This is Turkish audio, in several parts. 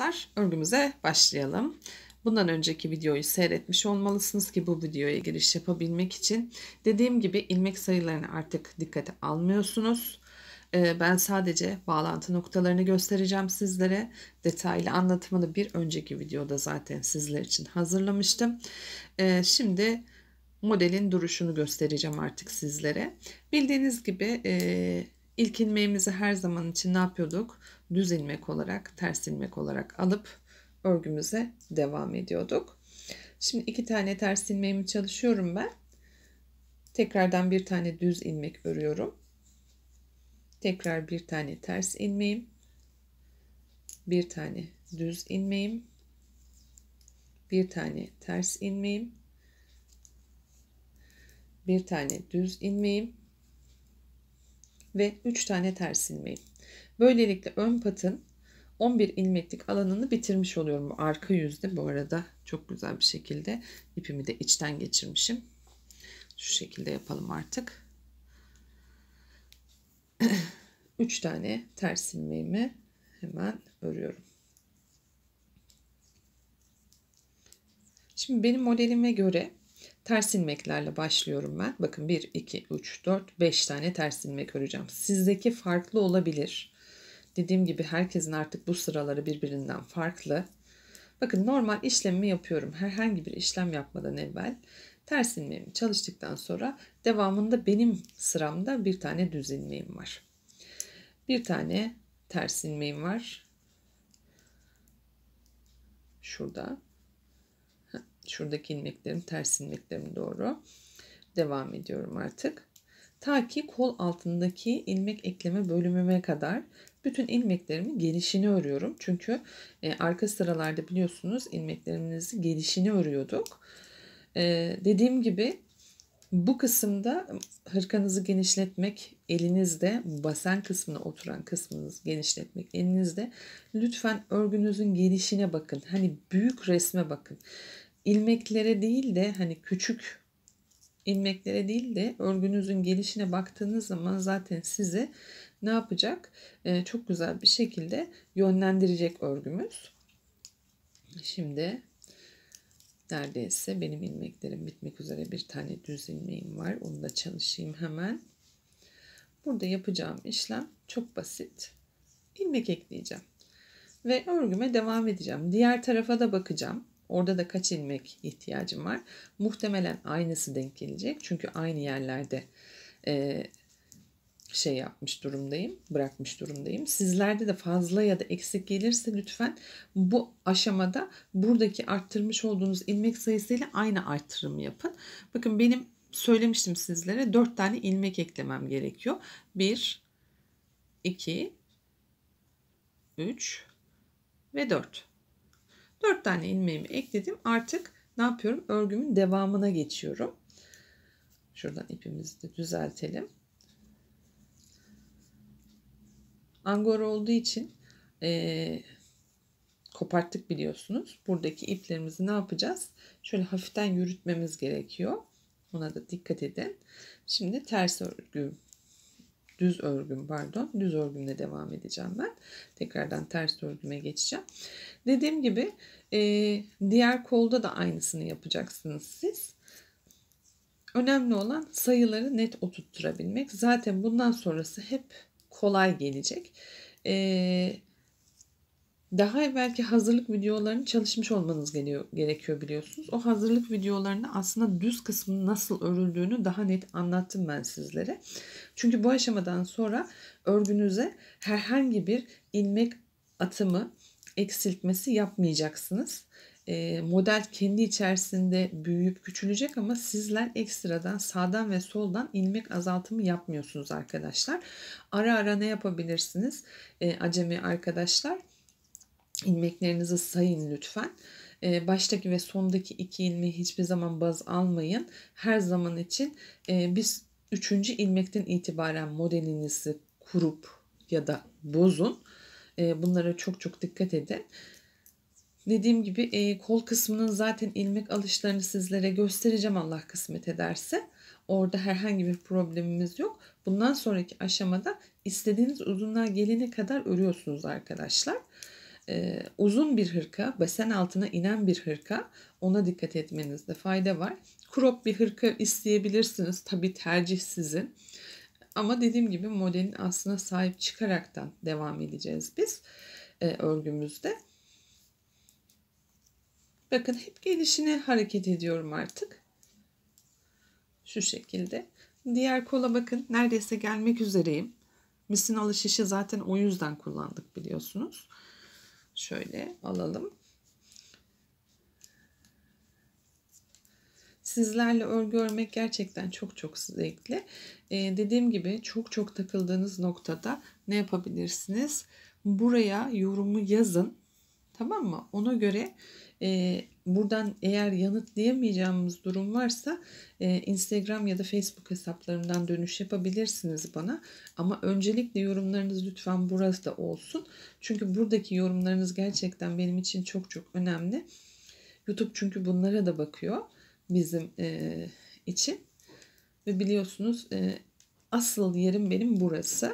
arkadaşlar örgümüze başlayalım. Bundan önceki videoyu seyretmiş olmalısınız ki bu videoya giriş yapabilmek için. Dediğim gibi ilmek sayılarını artık dikkate almıyorsunuz. Ee, ben sadece bağlantı noktalarını göstereceğim sizlere. Detaylı anlatımını bir önceki videoda zaten sizler için hazırlamıştım. Ee, şimdi modelin duruşunu göstereceğim artık sizlere. Bildiğiniz gibi e, İlk ilmeğimizi her zaman için ne yapıyorduk? Düz ilmek olarak, ters ilmek olarak alıp örgümüze devam ediyorduk. Şimdi iki tane ters ilmeğimi çalışıyorum ben. Tekrardan bir tane düz ilmek örüyorum. Tekrar bir tane ters ilmeğim. Bir tane düz ilmeğim. Bir tane ters ilmeğim. Bir tane düz ilmeğim ve 3 tane ters ilmeği. Böylelikle ön patın 11 ilmeklik alanını bitirmiş oluyorum. Arka yüzde bu arada çok güzel bir şekilde ipimi de içten geçirmişim. Şu şekilde yapalım artık. 3 tane ters ilmeğimi hemen örüyorum. Şimdi benim modelime göre Ters ilmeklerle başlıyorum ben. Bakın 1, 2, 3, 4, 5 tane ters ilmek öreceğim. Sizdeki farklı olabilir. Dediğim gibi herkesin artık bu sıraları birbirinden farklı. Bakın normal işlemi yapıyorum. Herhangi bir işlem yapmadan evvel ters ilmeğimi çalıştıktan sonra devamında benim sıramda bir tane düz ilmeğim var. Bir tane ters ilmeğim var. Şurada. Şuradaki ilmeklerim ters ilmeklerim doğru. Devam ediyorum artık. Ta ki kol altındaki ilmek ekleme bölümüme kadar bütün ilmeklerimin gelişini örüyorum. Çünkü e, arka sıralarda biliyorsunuz ilmeklerimizi gelişini örüyorduk. E, dediğim gibi bu kısımda hırkanızı genişletmek elinizde, basen kısmına oturan kısmınız genişletmek elinizde. Lütfen örgünüzün gelişine bakın. Hani büyük resme bakın ilmeklere değil de hani küçük ilmeklere değil de örgünüzün gelişine baktığınız zaman zaten size ne yapacak? Ee, çok güzel bir şekilde yönlendirecek örgümüz. Şimdi neredeyse benim ilmeklerim bitmek üzere bir tane düz ilmeğim var. Onu da çalışayım hemen. Burada yapacağım işlem çok basit. İlmek ekleyeceğim ve örgüme devam edeceğim. Diğer tarafa da bakacağım. Orada da kaç ilmek ihtiyacım var? Muhtemelen aynısı denk gelecek. Çünkü aynı yerlerde e, şey yapmış durumdayım, bırakmış durumdayım. Sizlerde de fazla ya da eksik gelirse lütfen bu aşamada buradaki arttırmış olduğunuz ilmek sayısıyla aynı arttırım yapın. Bakın benim söylemiştim sizlere 4 tane ilmek eklemem gerekiyor. 1, 2, 3 ve 4. 4 tane ilmeğimi ekledim. Artık ne yapıyorum? Örgümün devamına geçiyorum. Şuradan ipimizi de düzeltelim. Angora olduğu için e, koparttık biliyorsunuz. Buradaki iplerimizi ne yapacağız? Şöyle hafiften yürütmemiz gerekiyor. Ona da dikkat edin. Şimdi ters örgü düz örgüm pardon düz örgümle devam edeceğim ben. Tekrardan ters örgüme geçeceğim. Dediğim gibi e, diğer kolda da aynısını yapacaksınız siz. Önemli olan sayıları net oturtturabilmek. Zaten bundan sonrası hep kolay gelecek. Ee, daha evvelki hazırlık videolarını çalışmış olmanız gerekiyor biliyorsunuz. O hazırlık videolarını aslında düz kısmı nasıl örüldüğünü daha net anlattım ben sizlere. Çünkü bu aşamadan sonra örgünüze herhangi bir ilmek atımı eksiltmesi yapmayacaksınız. Ee, model kendi içerisinde büyüyüp küçülecek ama sizler ekstradan sağdan ve soldan ilmek azaltımı yapmıyorsunuz arkadaşlar. Ara ara ne yapabilirsiniz ee, acemi arkadaşlar? ilmeklerinizi sayın lütfen. Ee, baştaki ve sondaki iki ilmeği hiçbir zaman baz almayın. Her zaman için e, biz üçüncü ilmekten itibaren modelinizi kurup ya da bozun. E, bunlara çok çok dikkat edin. Dediğim gibi e, kol kısmının zaten ilmek alışlarını sizlere göstereceğim Allah kısmet ederse. Orada herhangi bir problemimiz yok. Bundan sonraki aşamada istediğiniz uzunluğa gelene kadar örüyorsunuz arkadaşlar e, uzun bir hırka, basen altına inen bir hırka ona dikkat etmenizde fayda var. Krop bir hırka isteyebilirsiniz. Tabi tercih sizin. Ama dediğim gibi modelin aslına sahip çıkaraktan devam edeceğiz biz e, örgümüzde. Bakın hep gelişine hareket ediyorum artık. Şu şekilde. Diğer kola bakın neredeyse gelmek üzereyim. Misinalı şişi zaten o yüzden kullandık biliyorsunuz. Şöyle alalım. Sizlerle örgü örmek gerçekten çok çok zevkli. Ee, dediğim gibi çok çok takıldığınız noktada ne yapabilirsiniz? Buraya yorumu yazın. Tamam mı? Ona göre e, buradan eğer yanıtlayamayacağımız durum varsa e, Instagram ya da Facebook hesaplarımdan dönüş yapabilirsiniz bana. Ama öncelikle yorumlarınız lütfen burası da olsun. Çünkü buradaki yorumlarınız gerçekten benim için çok çok önemli. YouTube çünkü bunlara da bakıyor bizim e, için. Ve biliyorsunuz e, asıl yerim benim burası.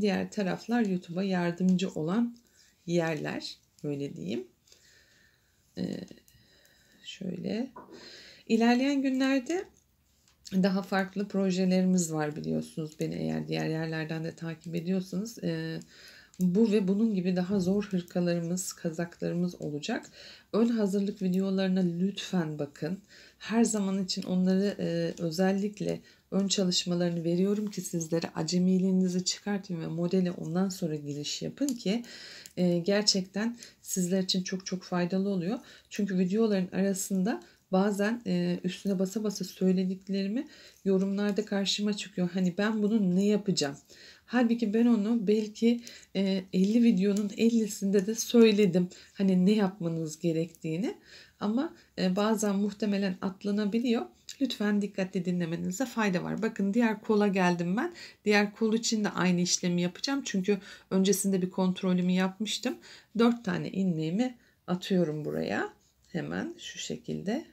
Diğer taraflar YouTube'a yardımcı olan yerler böyle diyeyim. Ee, şöyle. İlerleyen günlerde daha farklı projelerimiz var biliyorsunuz beni eğer diğer yerlerden de takip ediyorsanız. Ee, bu ve bunun gibi daha zor hırkalarımız, kazaklarımız olacak. Ön hazırlık videolarına lütfen bakın. Her zaman için onları ee, özellikle Ön çalışmalarını veriyorum ki sizlere acemiliğinizi çıkartın ve modele ondan sonra giriş yapın ki e, gerçekten sizler için çok çok faydalı oluyor. Çünkü videoların arasında bazen e, üstüne basa basa söylediklerimi yorumlarda karşıma çıkıyor. Hani ben bunu ne yapacağım? Halbuki ben onu belki e, 50 videonun 50'sinde de söyledim. Hani ne yapmanız gerektiğini. Ama e, bazen muhtemelen atlanabiliyor. Lütfen dikkatli dinlemenize fayda var. Bakın diğer kola geldim ben. Diğer kol için de aynı işlemi yapacağım. Çünkü öncesinde bir kontrolümü yapmıştım. 4 tane ilmeğimi atıyorum buraya. Hemen şu şekilde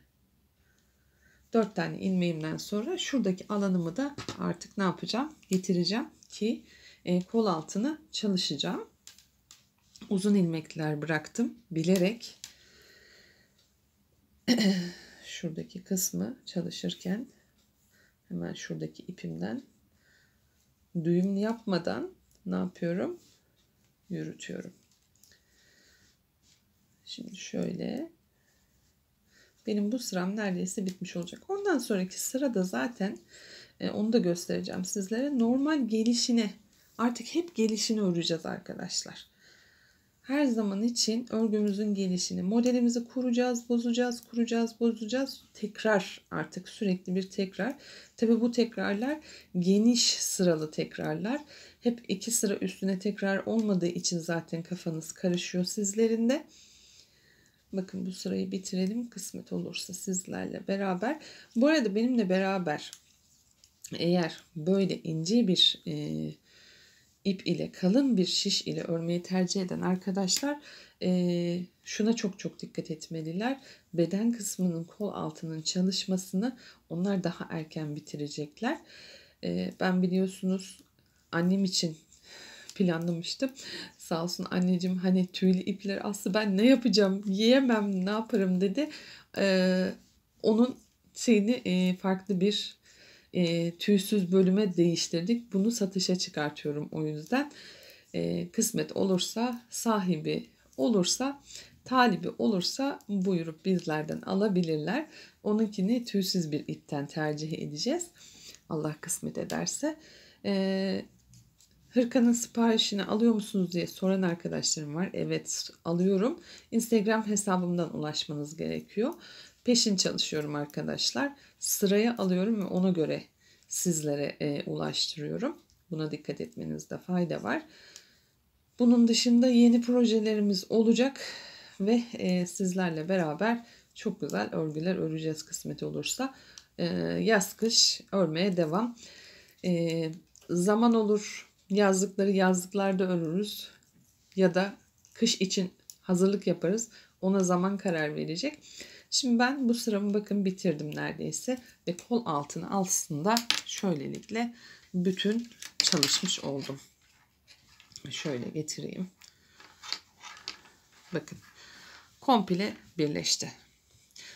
4 tane ilmeğimden sonra şuradaki alanımı da artık ne yapacağım? Getireceğim ki e, kol altını çalışacağım. Uzun ilmekler bıraktım bilerek. şuradaki kısmı çalışırken hemen şuradaki ipimden düğüm yapmadan ne yapıyorum? Yürütüyorum. Şimdi şöyle benim bu sıram neredeyse bitmiş olacak. Ondan sonraki sırada zaten e, onu da göstereceğim sizlere. Normal gelişine artık hep gelişini öreceğiz arkadaşlar her zaman için örgümüzün gelişini, modelimizi kuracağız, bozacağız, kuracağız, bozacağız. Tekrar artık sürekli bir tekrar. Tabi bu tekrarlar geniş sıralı tekrarlar. Hep iki sıra üstüne tekrar olmadığı için zaten kafanız karışıyor sizlerin de. Bakın bu sırayı bitirelim kısmet olursa sizlerle beraber. Bu arada benimle beraber eğer böyle ince bir... E, ip ile kalın bir şiş ile örmeyi tercih eden arkadaşlar e, şuna çok çok dikkat etmeliler. Beden kısmının kol altının çalışmasını onlar daha erken bitirecekler. E, ben biliyorsunuz annem için planlamıştım. Sağ olsun anneciğim hani tüylü ipleri aslı ben ne yapacağım yiyemem ne yaparım dedi. E, onun şeyini e, farklı bir e, tüysüz bölüme değiştirdik. Bunu satışa çıkartıyorum o yüzden. E, kısmet olursa sahibi olursa talibi olursa buyurup bizlerden alabilirler. Onunkini tüysüz bir ipten tercih edeceğiz. Allah kısmet ederse. E, hırkanın siparişini alıyor musunuz diye soran arkadaşlarım var. Evet alıyorum. Instagram hesabımdan ulaşmanız gerekiyor peşin çalışıyorum arkadaşlar. Sıraya alıyorum ve ona göre sizlere e, ulaştırıyorum. Buna dikkat etmenizde fayda var. Bunun dışında yeni projelerimiz olacak ve e, sizlerle beraber çok güzel örgüler öreceğiz kısmeti olursa. E, yaz kış örmeye devam. E, zaman olur yazlıkları yazlıklarda örürüz ya da kış için hazırlık yaparız. Ona zaman karar verecek. Şimdi ben bu sıramı bakın bitirdim neredeyse ve kol altını altında şöylelikle bütün çalışmış oldum. Şöyle getireyim. Bakın komple birleşti.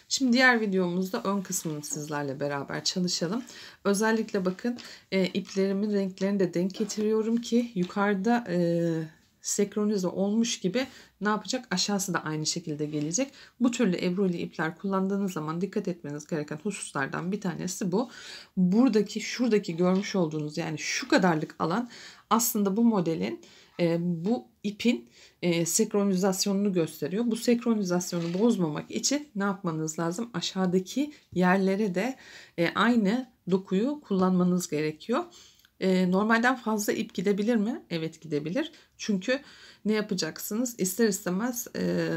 Şimdi diğer videomuzda ön kısmını sizlerle beraber çalışalım. Özellikle bakın e, iplerimin renklerini de denk getiriyorum ki yukarıda e, Sekronize olmuş gibi ne yapacak? Aşağısı da aynı şekilde gelecek. Bu türlü ebroli ipler kullandığınız zaman dikkat etmeniz gereken hususlardan bir tanesi bu. Buradaki şuradaki görmüş olduğunuz yani şu kadarlık alan aslında bu modelin e, bu ipin e, senkronizasyonunu gösteriyor. Bu sekronizasyonu bozmamak için ne yapmanız lazım? Aşağıdaki yerlere de e, aynı dokuyu kullanmanız gerekiyor. E, normalden fazla ip gidebilir mi? Evet gidebilir. Çünkü ne yapacaksınız? İster istemez e,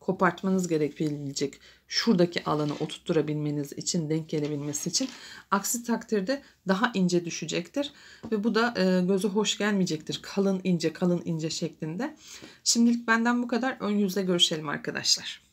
kopartmanız gerekebilecek şuradaki alanı oturtturabilmeniz için denk gelebilmesi için aksi takdirde daha ince düşecektir ve bu da e, göze hoş gelmeyecektir kalın ince kalın ince şeklinde şimdilik benden bu kadar ön yüzle görüşelim arkadaşlar